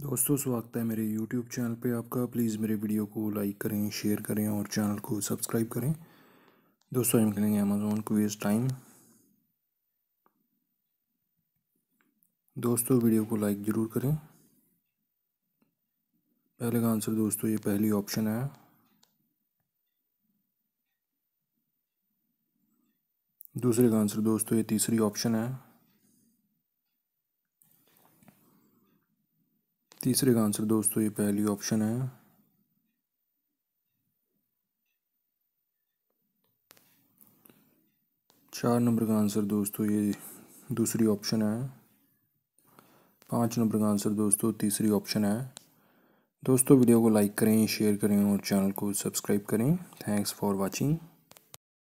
दोस्तों स्वागत है मेरे YouTube चैनल पे आपका प्लीज़ मेरे वीडियो को लाइक करें शेयर करें और चैनल को सब्सक्राइब करें दोस्तों हम खेलेंगे अमेजोन क्विज टाइम दोस्तों वीडियो को लाइक ज़रूर करें पहले का आंसर दोस्तों ये पहली ऑप्शन है दूसरे का आंसर दोस्तों ये तीसरी ऑप्शन है तीसरे का आंसर दोस्तों ये पहली ऑप्शन है चार नंबर का आंसर दोस्तों ये दूसरी ऑप्शन है पाँच नंबर का आंसर दोस्तों तीसरी ऑप्शन है दोस्तों वीडियो को लाइक करें शेयर करें और चैनल को सब्सक्राइब करें थैंक्स फॉर वाचिंग